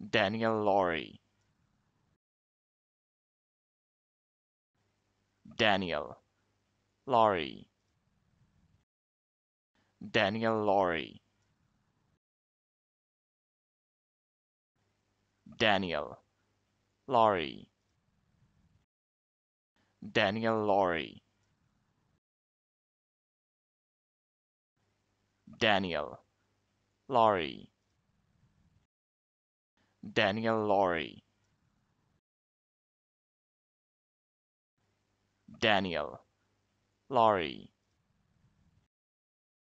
Daniel Laurie. Daniel Laurie. Daniel Laurie. Daniel Laurie. Daniel Laurie. Daniel Laurie. Daniel Laurie. Daniel Laurie.